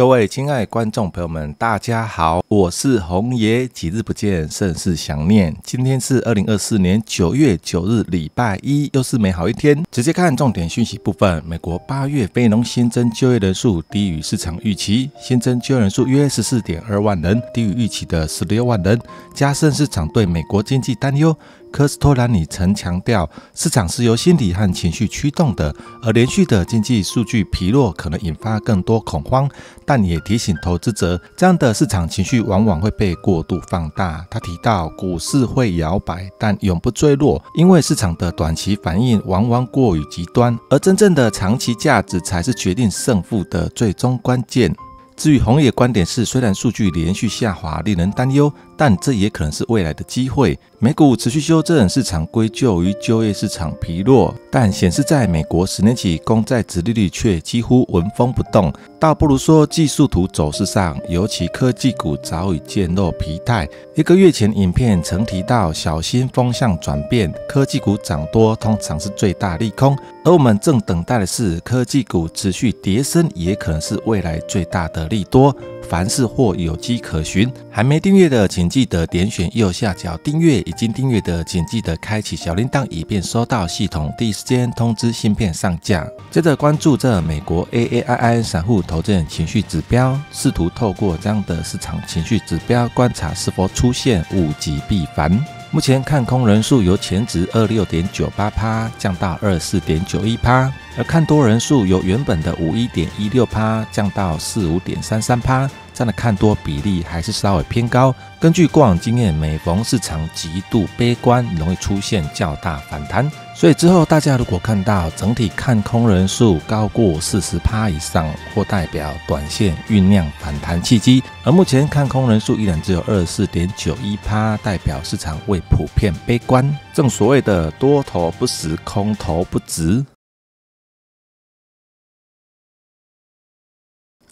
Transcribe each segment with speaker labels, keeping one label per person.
Speaker 1: 各位亲爱观众朋友们，大家好，我是红爷，几日不见，甚是想念。今天是二零二四年九月九日，礼拜一，又是美好一天。直接看重点讯息部分：美国八月非农新增就业人数低于市场预期，新增就业人数约十四点二万人，低于预期的十六万人，加深市场对美国经济担忧。科斯托拉尼曾强调，市场是由心理和情绪驱动的，而连续的经济数据疲弱可能引发更多恐慌，但也提醒投资者，这样的市场情绪往往会被过度放大。他提到，股市会摇摆，但永不坠落，因为市场的短期反应往往过于极端，而真正的长期价值才是决定胜负的最终关键。至于红野观点是，虽然数据连续下滑令人担忧。但这也可能是未来的机会。美股持续修正，市场归咎于就业市场疲弱，但显示在美国十年期公债殖利率却几乎纹风不动。倒不如说，技术图走势上，尤其科技股早已渐落疲态。一个月前影片曾提到，小心风向转变，科技股涨多通常是最大利空。而我们正等待的是，科技股持续跌升，也可能是未来最大的利多。凡事或有机可循，还没订阅的，请记得点选右下角订阅；已经订阅的，请记得开启小铃铛，以便收到系统第一时间通知。芯片上架，接着关注这美国 A A I I 散户投资情绪指标，试图透过这样的市场情绪指标观察是否出现物极必反。目前看空人数由前值二六点九八趴降到二四点九一趴，而看多人数由原本的五一点一六趴降到四五点三三趴。但的看多比例还是稍微偏高。根据过往经验，每逢市场极度悲观，容易出现较大反弹。所以之后大家如果看到整体看空人数高过四十趴以上，或代表短线酝酿反弹契机。而目前看空人数依然只有二十四点九一趴，代表市场未普遍悲观。正所谓的多头不死，空头不值。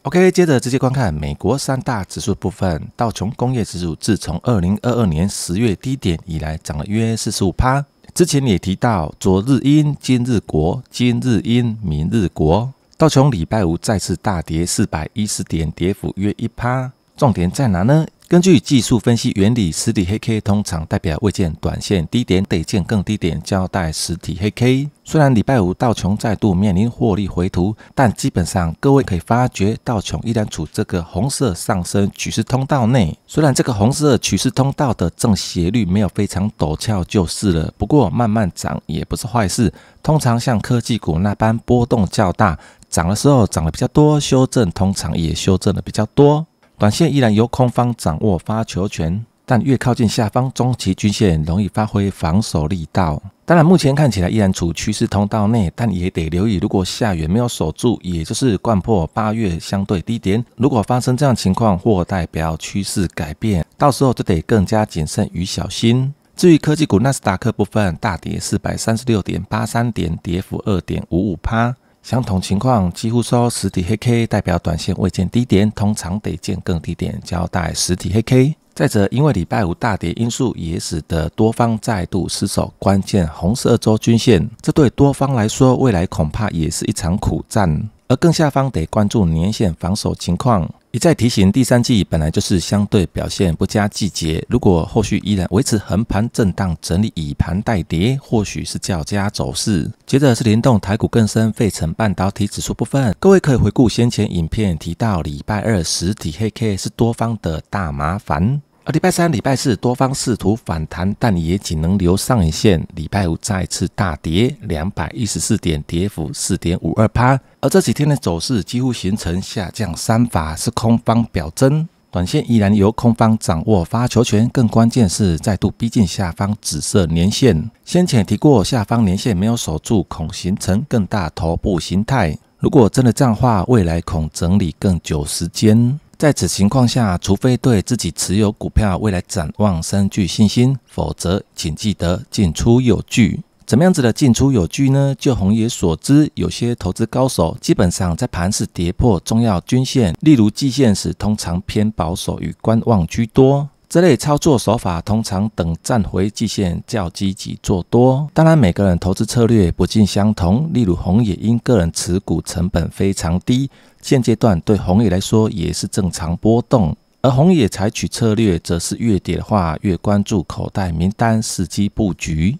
Speaker 1: OK，接着直接观看美国三大指数部分。道琼工业指数自从二零二二年十月低点以来，涨了约四十五趴。之前也提到，昨日阴，今日国，今日阴，明日国。道琼礼拜五再次大跌四百一十点，跌幅约一趴。重点在哪呢？根据技术分析原理，实体黑 K 通常代表未见短线低点，得见更低点交代实体黑 K。虽然礼拜五道琼再度面临获利回吐，但基本上各位可以发觉道琼依然处这个红色上升趋势通道内。虽然这个红色趋势通道的正斜率没有非常陡峭就是了，不过慢慢涨也不是坏事。通常像科技股那般波动较大，涨的时候涨的比较多，修正通常也修正的比较多。短线依然由空方掌握发球权，但越靠近下方，中期均线容易发挥防守力道。当然，目前看起来依然处趋势通道内，但也得留意，如果下沿没有守住，也就是惯破八月相对低点，如果发生这样情况，或代表趋势改变，到时候就得更加谨慎与小心。至于科技股纳斯达克部分大跌四百三十六点八三点，跌幅二点五五趴。相同情况几乎说实体黑 K 代表短线未见低点，通常得见更低点交代实体黑 K。再者，因为礼拜五大跌因素也使得多方再度失守关键红色周均线，这对多方来说未来恐怕也是一场苦战。而更下方得关注年线防守情况。一再提醒，第三季本来就是相对表现不佳季节。如果后续依然维持横盘震荡整理，以盘待跌，或许是较佳走势。接着是联动台股更深，费城半导体指数部分，各位可以回顾先前影片提到，礼拜二实体黑 K 是多方的大麻烦。礼拜三、礼拜四，多方试图反弹，但也仅能留上影线。礼拜五再次大跌，两百一十四点，跌幅四点五二趴。而这几天的走势几乎形成下降三法，是空方表征，短线依然由空方掌握发球权。更关键是再度逼近下方紫色年线。先前提过，下方年线没有守住，恐形成更大头部形态。如果真的强话，未来恐整理更久时间。在此情况下，除非对自己持有股票未来展望深具信心，否则请记得进出有据。怎么样子的进出有据呢？就红爷所知，有些投资高手基本上在盘市跌破重要均线，例如季线时，通常偏保守与观望居多。这类操作手法通常等站回季线，较积极做多。当然，每个人投资策略不尽相同。例如红野因个人持股成本非常低，现阶段对红野来说也是正常波动。而红野采取策略，则是越跌的话越关注口袋名单，伺机布局。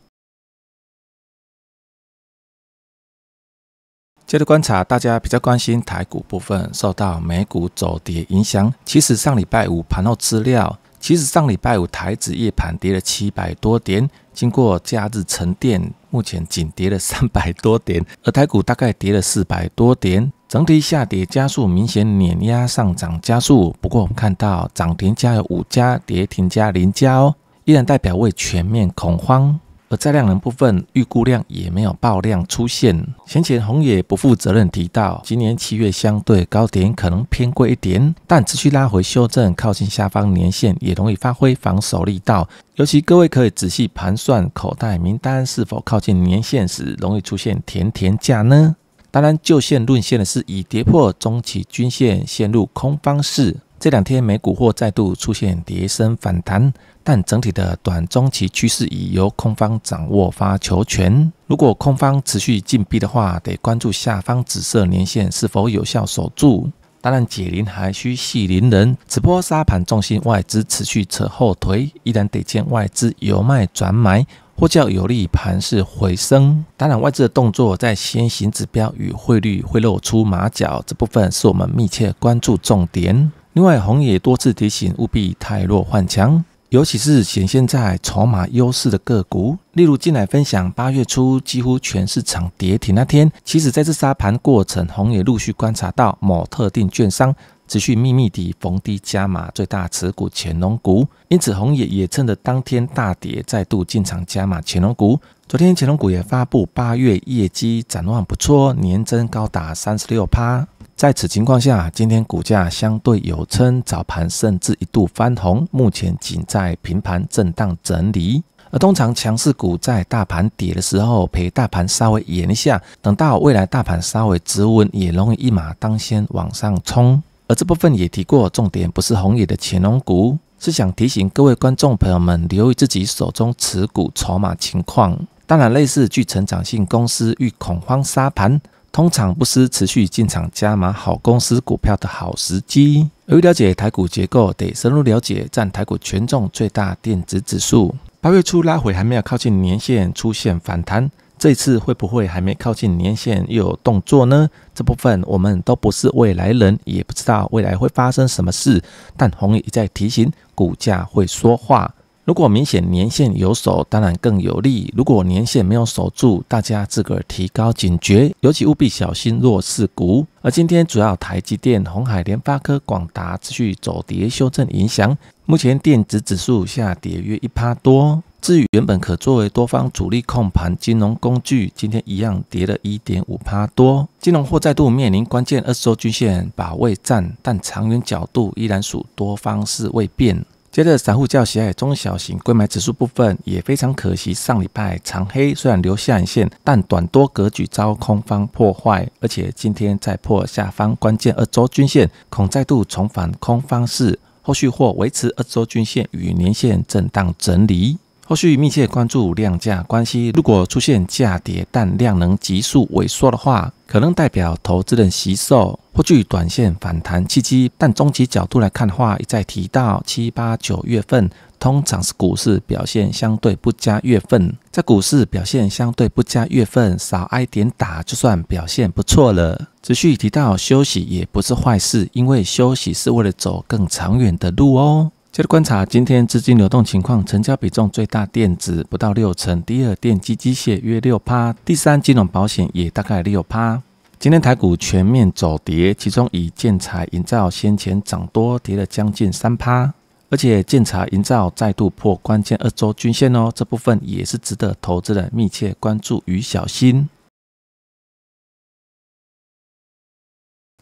Speaker 1: 接着观察，大家比较关心台股部分受到美股走跌影响。其实上礼拜五盘后资料。其实上礼拜五台指夜盘跌了七百多点，经过假日沉淀，目前仅跌了三百多点，而台股大概跌了四百多点，整体下跌加速明显碾压上涨加速。不过我们看到涨停加有五家，跌停加零家哦，依然代表未全面恐慌。而在量能部分，预估量也没有爆量出现。先前红野不负责任提到，今年七月相对高点可能偏贵一点，但持续拉回修正，靠近下方年线也容易发挥防守力道。尤其各位可以仔细盘算口袋名单是否靠近年线时，容易出现甜甜价呢？当然，就线论线的是已跌破中期均线陷入空方式。这两天美股或再度出现跌升反弹。但整体的短中期趋势已由空方掌握发球权。如果空方持续进逼的话，得关注下方紫色连线是否有效守住。当然，解铃还需系铃人。此波沙盘重心外资持续扯后腿，依然得见外资由卖转买，或较有利盘势回升。当然，外资的动作在先行指标与汇率会露出马脚，这部分是我们密切关注重点。另外，红野多次提醒，务必太弱换强。尤其是显现在筹码优势的个股，例如进来分享八月初几乎全市场跌停那天，其实在这沙盘过程，红野陆续观察到某特定券商持续秘密地逢低加码最大持股潜龙股，因此红野也趁着当天大跌再度进场加码潜龙股。昨天潜龙股也发布八月业绩展望不错，年增高达三十六趴。在此情况下，今天股价相对有撑，早盘甚至一度翻红，目前仅在平盘震荡整理。而通常强势股在大盘跌的时候，陪大盘稍微演一下，等到未来大盘稍微止稳，也容易一马当先往上冲。而这部分也提过，重点不是红野的潜龙股，是想提醒各位观众朋友们留意自己手中持股筹码情况。当然，类似具成长性公司遇恐慌杀盘。通常不失持续进场加码好公司股票的好时机。由于了解台股结构，得深入了解占台股权重最大电子指数。八月初拉回还没有靠近年线，出现反弹，这次会不会还没靠近年线又有动作呢？这部分我们都不是未来人，也不知道未来会发生什么事。但红宇一再提醒，股价会说话。如果明显年线有守，当然更有利；如果年线没有守住，大家自个提高警觉，尤其务必小心弱势股。而今天主要台积电、红海、联发科、广达持续走跌修正影响，目前电子指数下跌约一趴多。至于原本可作为多方主力控盘金融工具，今天一样跌了一点五趴多。金融或再度面临关键二十周均线保卫战，但长远角度依然属多方势未变。接着，散户较喜爱中小型、购买指数部分，也非常可惜。上礼拜长黑虽然留下影线，但短多格局遭空方破坏，而且今天再破下方关键二周均线，恐再度重返空方势，后续或维持二周均线与年线震荡整理。后续密切关注量价关系，如果出现价跌但量能急速萎缩的话，可能代表投资人吸售，或具短线反弹契机。但中期角度来看的话，一再提到七八九月份通常是股市表现相对不佳月份，在股市表现相对不佳月份少挨点打就算表现不错了。持续提到休息也不是坏事，因为休息是为了走更长远的路哦。接着观察今天资金流动情况，成交比重最大，电子不到六成，第二电机机械约六趴，第三金融保险也大概六趴。今天台股全面走跌，其中以建材营造先前涨多跌了将近三趴，而且建材营造再度破关键二周均线哦，这部分也是值得投资人密切关注与小心。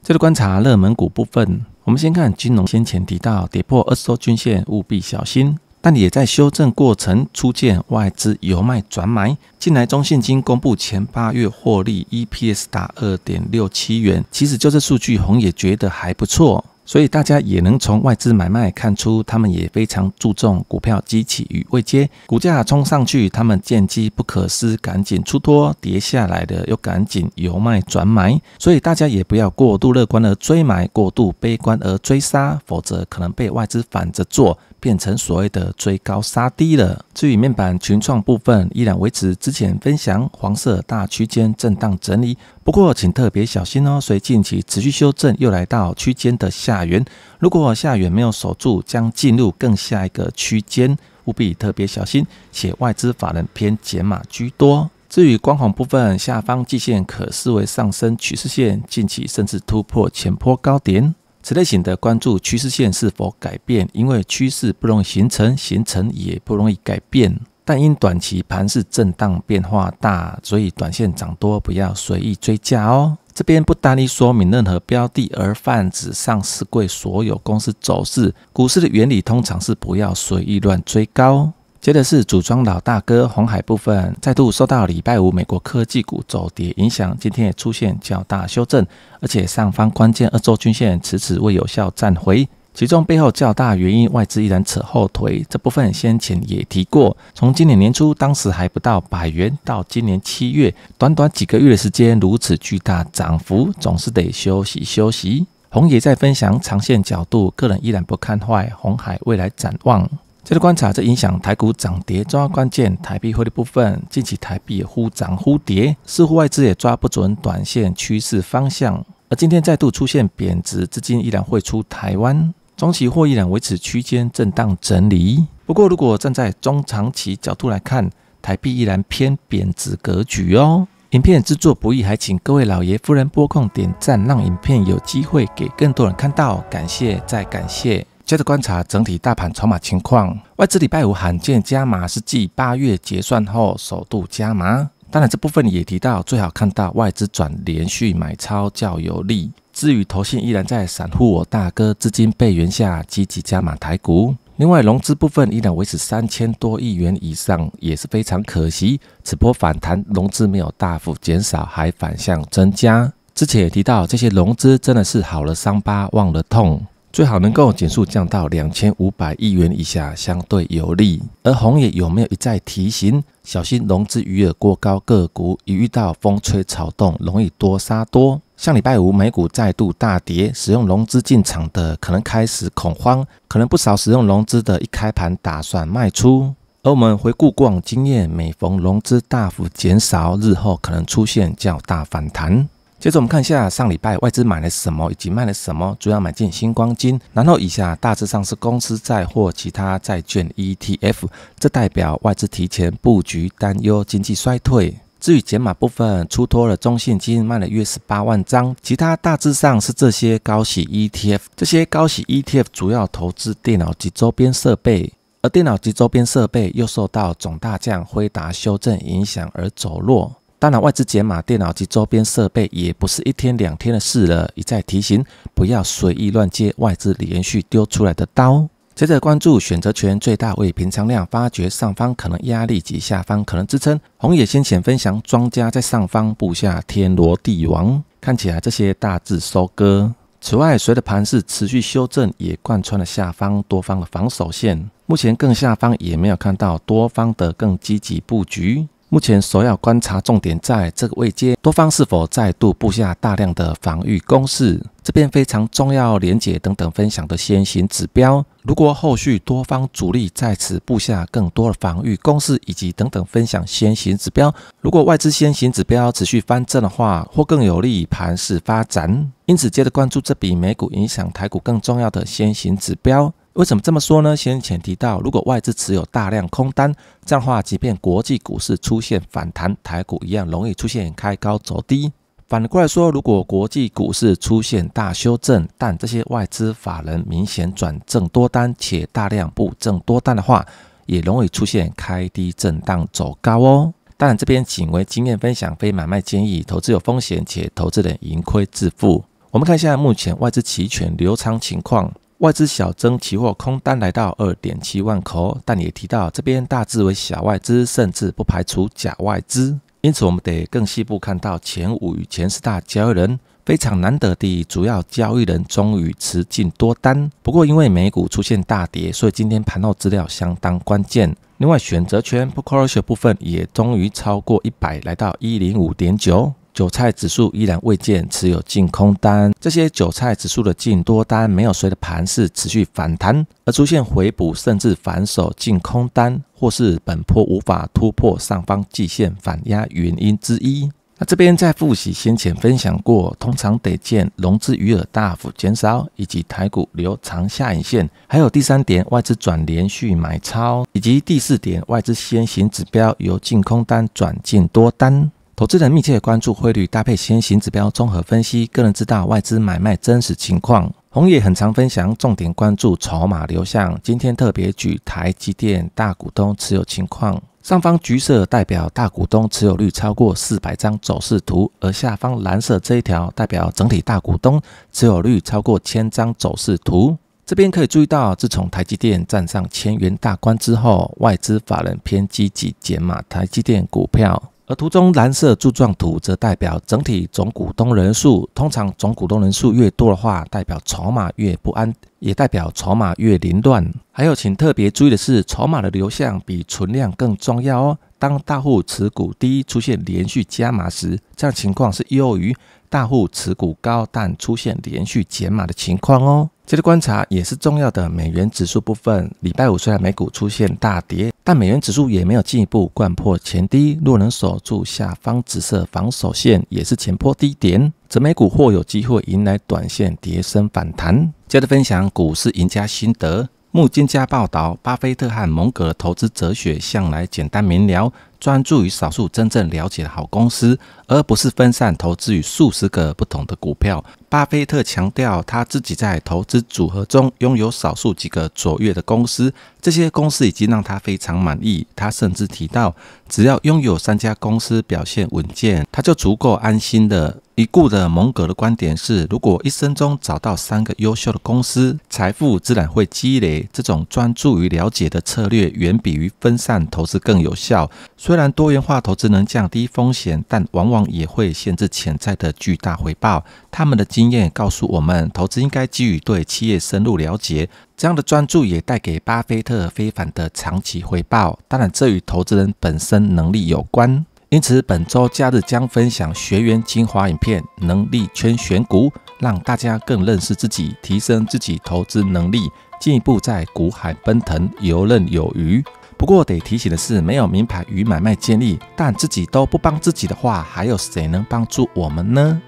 Speaker 1: 接着观察热门股部分。我们先看金融，先前提到跌破二十周均线务必小心，但也在修正过程初现外资由卖转买。近来中信金公布前八月获利，EPS 达二点六七元，其实就这数据，红也觉得还不错。所以大家也能从外资买卖看出，他们也非常注重股票激起与未接，股价冲上去，他们见机不可失，赶紧出脱；跌下来的，又赶紧由卖转买。所以大家也不要过度乐观而追买，过度悲观而追杀，否则可能被外资反着做。变成所谓的追高杀低了。至于面板群创部分，依然维持之前分享黄色大区间震荡整理。不过，请特别小心哦，随近期持续修正，又来到区间的下缘。如果下缘没有守住，将进入更下一个区间，务必特别小心。且外资法人偏减码居多。至于光虹部分，下方季线可视为上升趋势线，近期甚至突破前坡高点。此类型的关注趋势线是否改变，因为趋势不容易形成，形成也不容易改变。但因短期盘势震荡变化大，所以短线涨多不要随意追加哦。这边不单一说明任何标的，而泛指上市柜所有公司走势。股市的原理通常是不要随意乱追高。接着是组装老大哥红海部分，再度受到礼拜五美国科技股走跌影响，今天也出现较大修正，而且上方关键二周均线迟迟未有效站回，其中背后较大原因外资依然扯后腿，这部分先前也提过，从今年年初当时还不到百元，到今年七月短短几个月的时间如此巨大涨幅，总是得休息休息。红也在分享长线角度，个人依然不看坏红海未来展望。接着观察，这影响台股涨跌重要关键，台币汇率部分，近期台币忽涨忽跌，似乎外资也抓不准短线趋势方向。而今天再度出现贬值，资金依然会出台湾，中期货依然维持区间震荡整理。不过，如果站在中长期角度来看，台币依然偏贬值格局哦。影片制作不易，还请各位老爷夫人拨空点赞，让影片有机会给更多人看到，感谢，再感谢。接着观察整体大盘筹码情况，外资礼拜五罕见加码，是继八月结算后首度加码。当然，这部分也提到最好看到外资转连续买超较有利。至于投信依然在散户，我大哥资金备援下积极加码台股。另外，融资部分依然维持三千多亿元以上，也是非常可惜。此波反弹，融资没有大幅减少，还反向增加。之前也提到，这些融资真的是好了伤疤忘了痛。最好能够减速降到两千五百亿元以下，相对有利。而红野有没有一再提醒，小心融资余额过高个股，一遇到风吹草动，容易多杀多。像礼拜五美股再度大跌，使用融资进场的可能开始恐慌，可能不少使用融资的一开盘打算卖出。而我们回顾过往经验，每逢融资大幅减少，日后可能出现较大反弹。接着我们看一下上礼拜外资买了什么以及卖了什么，主要买进星光金，然后以下大致上是公司债或其他债券 ETF，这代表外资提前布局担忧经济衰退。至于减码部分，出脱了中性金，卖了约十八万张，其他大致上是这些高息 ETF，这些高息 ETF 主要投资电脑及周边设备，而电脑及周边设备又受到总大将辉达修正影响而走弱。当然，外资解码电脑及周边设备也不是一天两天的事了。一再提醒，不要随意乱接外资连续丢出来的刀。接着关注选择权最大位平仓量，发掘上方可能压力及下方可能支撑。红野先前分享，庄家在上方布下天罗地网，看起来这些大致收割。此外，随着盘势持续修正，也贯穿了下方多方的防守线。目前更下方也没有看到多方的更积极布局。目前首要观察重点在这个位阶，多方是否再度布下大量的防御攻势？这边非常重要，连结等等分享的先行指标。如果后续多方主力在此布下更多的防御攻势，以及等等分享先行指标，如果外资先行指标持续翻正的话，或更有利盘势发展。因此，接着关注这比美股影响台股更重要的先行指标。为什么这么说呢？先前提到，如果外资持有大量空单，这样话，即便国际股市出现反弹，台股一样容易出现开高走低。反过来说，如果国际股市出现大修正，但这些外资法人明显转正多单，且大量不正多单的话，也容易出现开低震荡走高哦。当然，这边仅为经验分享，非买卖建议。投资有风险，且投资人盈亏自负。我们看一下目前外资期权流仓情况。外资小增，期货空单来到二点七万口，但也提到这边大致为小外资，甚至不排除假外资，因此我们得更细部看到前五与前十大交易人。非常难得地，主要交易人终于持进多单。不过因为美股出现大跌，所以今天盘后资料相当关键。另外，选择权 p o t c r t i o 部分也终于超过一百，来到一零五点九。韭菜指数依然未见持有净空单，这些韭菜指数的净多单没有随着盘势持续反弹，而出现回补甚至反手净空单，或是本波无法突破上方季线反压原因之一。那这边在复习先前分享过，通常得见融资余额大幅减少，以及台股留长下影线，还有第三点外资转连续买超，以及第四点外资先行指标由净空单转进多单。投资人密切关注汇率，搭配先行指标综合分析，个人知道外资买卖真实情况。红野很常分享，重点关注筹码流向。今天特别举台积电大股东持有情况。上方橘色代表大股东持有率超过四百张走势图，而下方蓝色这一条代表整体大股东持有率超过千张走势图。这边可以注意到，自从台积电站上千元大关之后，外资法人偏积极减码台积电股票。而图中蓝色柱状图则代表整体总股东人数，通常总股东人数越多的话，代表筹码越不安，也代表筹码越凌乱。还有，请特别注意的是，筹码的流向比存量更重要哦。当大户持股低出现连续加码时，这样情况是优于大户持股高但出现连续减码的情况哦。接着观察也是重要的美元指数部分，礼拜五虽然美股出现大跌。但美元指数也没有进一步惯破前低，若能守住下方紫色防守线，也是前坡低点，则美股或有机会迎来短线跌升反弹。接着分享股市赢家心得。《木金家报道》，巴菲特和蒙格投资哲学向来简单明了，专注于少数真正了解的好公司，而不是分散投资于数十个不同的股票。巴菲特强调，他自己在投资组合中拥有少数几个卓越的公司。这些公司已经让他非常满意，他甚至提到，只要拥有三家公司表现稳健，他就足够安心的。已故的蒙格的观点是，如果一生中找到三个优秀的公司，财富自然会积累。这种专注于了解的策略远比于分散投资更有效。虽然多元化投资能降低风险，但往往也会限制潜在的巨大回报。他们的经验告诉我们，投资应该基于对企业深入了解。这样的专注也带给巴菲特非凡的长期回报，当然这与投资人本身能力有关。因此本周假日将分享学员精华影片《能力圈选股》，让大家更认识自己，提升自己投资能力，进一步在股海奔腾游刃有余。不过得提醒的是，没有名牌与买卖建立，但自己都不帮自己的话，还有谁能帮助我们呢？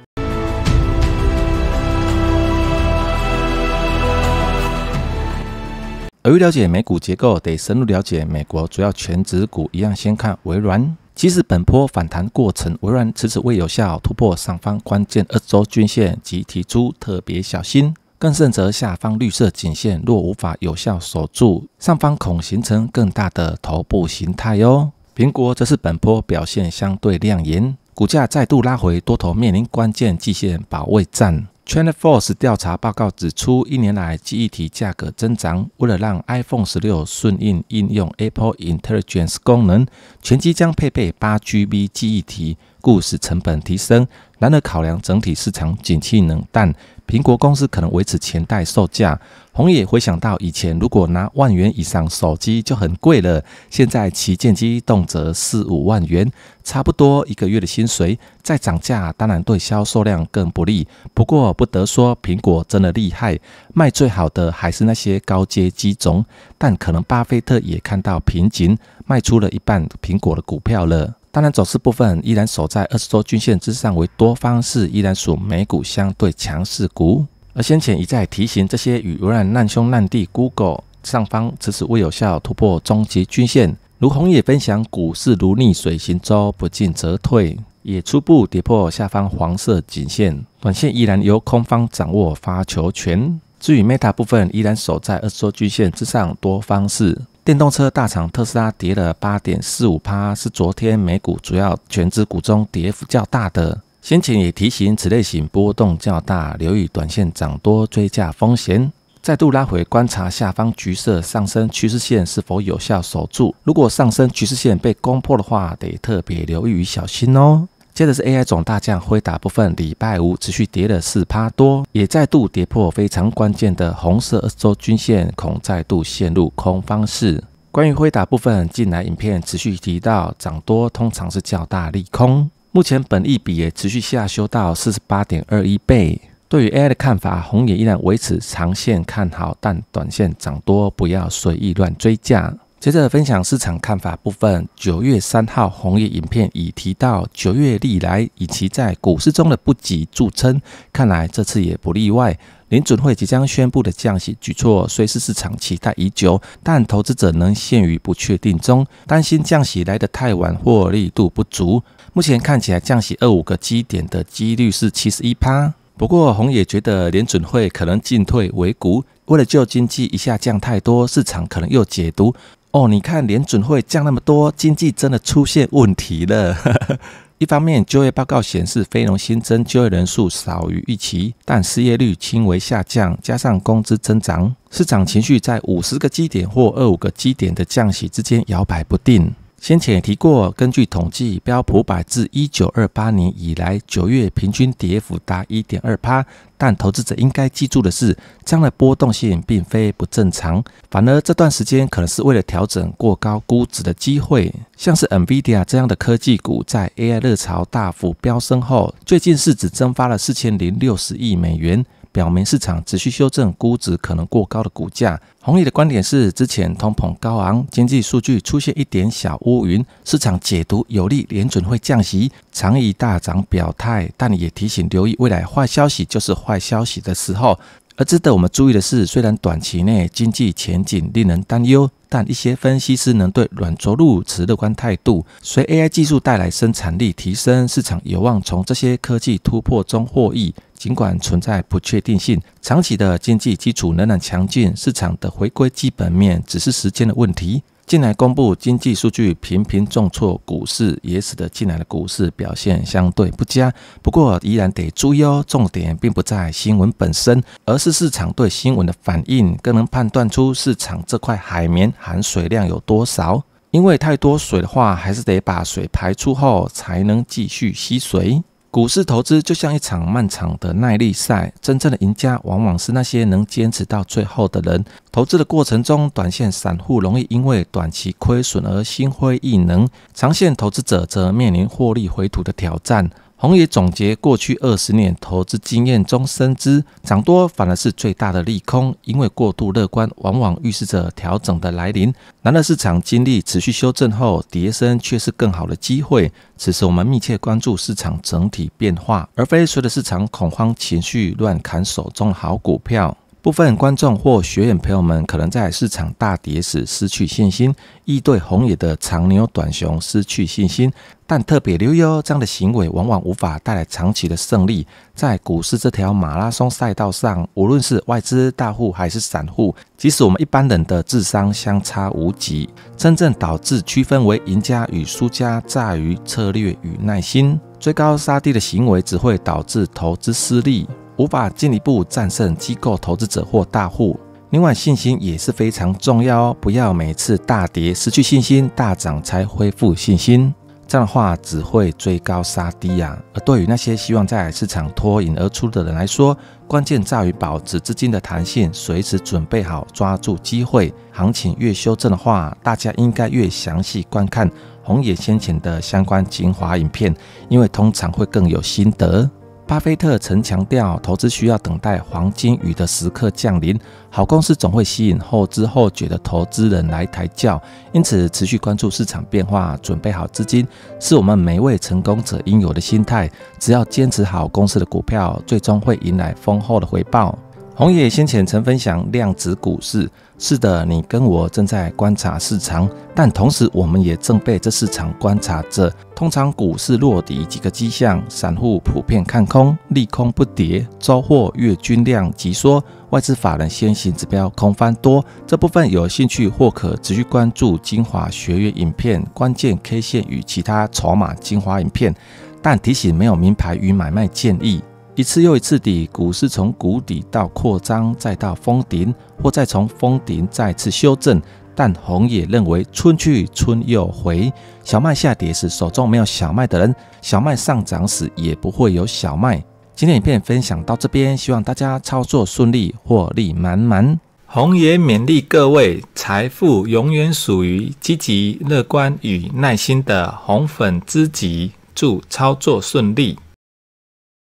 Speaker 1: 要了解美股结构，得深入了解美国主要全职股。一样先看微软。即使本波反弹过程，微软迟迟未有效突破上方关键二周均线，即提出特别小心。更甚者，下方绿色颈线若无法有效守住，上方恐形成更大的头部形态哟。苹果则是本波表现相对亮眼，股价再度拉回，多头面临关键季线保卫战。c h e n n f o r c e 调查报告指出，一年来记忆体价格增长。为了让 iPhone 十六顺应应用 Apple Intelligence 功能，全机将配备八 GB 记忆体。故事成本提升，难得考量整体市场景气冷淡，苹果公司可能维持前代售价。红野回想到以前，如果拿万元以上手机就很贵了，现在旗舰机动辄四五万元，差不多一个月的薪水。再涨价当然对销售量更不利。不过不得说，苹果真的厉害，卖最好的还是那些高阶机种。但可能巴菲特也看到瓶颈，卖出了一半苹果的股票了。当然，走势部分依然守在二十周均线之上，为多方势，依然属美股相对强势股。而先前一再提醒这些与微软难兄难弟 Google 上方，迟迟未有效突破终极均线。如红也分享，股市如逆水行舟，不进则退，也初步跌破下方黄色颈线，短线依然由空方掌握发球权。至于 Meta 部分，依然守在二十周均线之上，多方式，电动车大厂特斯拉跌了八点四五趴，是昨天美股主要全资股中跌幅较大的。先前也提醒此类型波动较大，留意短线涨多追加风险。再度拉回观察下方橘色上升趋势线是否有效守住，如果上升趋势线被攻破的话，得特别留意小心哦。接着是 AI 总大将辉达部分，礼拜五持续跌了四趴多，也再度跌破非常关键的红色二十周均线，恐再度陷入空方式。关于辉达部分，近来影片持续提到涨多通常是较大利空，目前本益比也持续下修到四十八点二一倍。对于 AI 的看法，红也依然维持长线看好，但短线涨多不要随意乱追价。接着分享市场看法部分。九月三号，红野影片已提到，九月历来以其在股市中的不济著称，看来这次也不例外。联准会即将宣布的降息举措虽是市场期待已久，但投资者仍陷于不确定中，担心降息来得太晚或力度不足。目前看起来，降息二五个基点的几率是七十一趴。不过，红野觉得联准会可能进退维谷，为了救经济一下降太多，市场可能又解读。哦，你看年准会降那么多，经济真的出现问题了。一方面，就业报告显示非农新增就业人数少于预期，但失业率轻微下降，加上工资增长，市场情绪在五十个基点或二五个基点的降息之间摇摆不定。先前也提过，根据统计，标普百自一九二八年以来，九月平均跌幅达一点二趴。但投资者应该记住的是，这样的波动性并非不正常，反而这段时间可能是为了调整过高估值的机会。像是 NVIDIA 这样的科技股，在 AI 热潮大幅飙升后，最近市值蒸发了四千零六十亿美元。表明市场持续修正估值可能过高的股价。弘毅的观点是，之前通膨高昂，经济数据出现一点小乌云，市场解读有利联准会降息，长以大涨表态，但也提醒留意未来坏消息就是坏消息的时候。而值得我们注意的是，虽然短期内经济前景令人担忧，但一些分析师能对软着陆持乐观态度。随 AI 技术带来生产力提升，市场有望从这些科技突破中获益。尽管存在不确定性，长期的经济基础仍然强劲，市场的回归基本面只是时间的问题。近来公布经济数据频频重挫，股市也使得近来的股市表现相对不佳。不过，依然得注意哦。重点并不在新闻本身，而是市场对新闻的反应，更能判断出市场这块海绵含水量有多少。因为太多水的话，还是得把水排出后，才能继续吸水。股市投资就像一场漫长的耐力赛，真正的赢家往往是那些能坚持到最后的人。投资的过程中，短线散户容易因为短期亏损而心灰意冷，长线投资者则面临获利回吐的挑战。红野总结过去二十年投资经验中，深知涨多反而是最大的利空，因为过度乐观往往预示着调整的来临。难而，市场经历持续修正后，跌升却是更好的机会。此时，我们密切关注市场整体变化，而非随着市场恐慌情绪乱砍手中好股票。部分观众或学员朋友们可能在市场大跌时失去信心，亦对红野的长牛短熊失去信心。但特别留意，这样的行为往往无法带来长期的胜利。在股市这条马拉松赛道上，无论是外资大户还是散户，即使我们一般人的智商相差无几，真正导致区分为赢家与输家在于策略与耐心。追高杀低的行为只会导致投资失利，无法进一步战胜机构投资者或大户。另外，信心也是非常重要哦，不要每次大跌失去信心，大涨才恢复信心。这样的话只会追高杀低啊！而对于那些希望在市场脱颖而出的人来说，关键在于保持资金的弹性，随时准备好抓住机会。行情越修正的话，大家应该越详细观看红野先前的相关精华影片，因为通常会更有心得。巴菲特曾强调，投资需要等待黄金雨的时刻降临。好公司总会吸引后知后觉的投资人来抬轿，因此持续关注市场变化，准备好资金，是我们每位成功者应有的心态。只要坚持好公司的股票，最终会迎来丰厚的回报。红野先前曾分享量子股市。是的，你跟我正在观察市场，但同时我们也正被这市场观察着。通常股市落底几个迹象，散户普遍看空，利空不跌，周货月均量急缩，外资法人先行指标空翻多。这部分有兴趣或可持续关注精华学院影片、关键 K 线与其他筹码精华影片，但提醒没有名牌与买卖建议。一次又一次地，股市从谷底到扩张，再到封顶，或再从封顶再次修正。但红野认为，春去春又回。小麦下跌时，手中没有小麦的人；小麦上涨时，也不会有小麦。今天影片分享到这边，希望大家操作顺利，获利满满。红野勉励各位：财富永远属于积极、乐观与耐心的红粉知己。祝操作顺利！